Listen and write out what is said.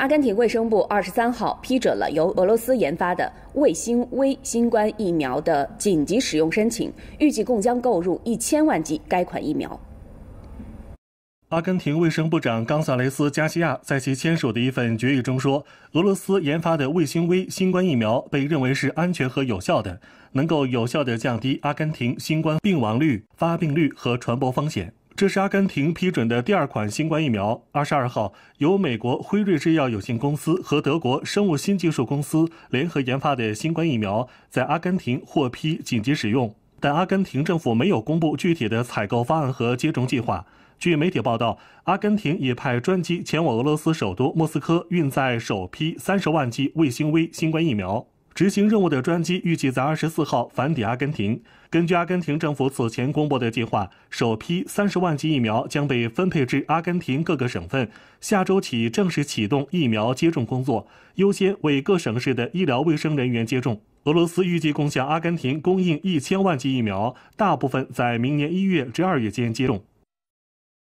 阿根廷卫生部二十三号批准了由俄罗斯研发的卫星微新冠疫苗的紧急使用申请，预计共将购入一千万剂该款疫苗。阿根廷卫生部长冈萨雷斯·加西亚在其签署的一份决议中说，俄罗斯研发的卫星微新冠疫苗被认为是安全和有效的，能够有效的降低阿根廷新冠病亡率、发病率和传播风险。这是阿根廷批准的第二款新冠疫苗。二十二号，由美国辉瑞制药有限公司和德国生物新技术公司联合研发的新冠疫苗在阿根廷获批紧急使用，但阿根廷政府没有公布具体的采购方案和接种计划。据媒体报道，阿根廷也派专机前往俄罗斯首都莫斯科，运载首批三十万剂卫星 V 新冠疫苗。执行任务的专机预计在二十四号返抵阿根廷。根据阿根廷政府此前公布的计划，首批三十万剂疫苗将被分配至阿根廷各个省份，下周起正式启动疫苗接种工作，优先为各省市的医疗卫生人员接种。俄罗斯预计共向阿根廷供应一千万剂疫苗，大部分在明年一月至二月间接种。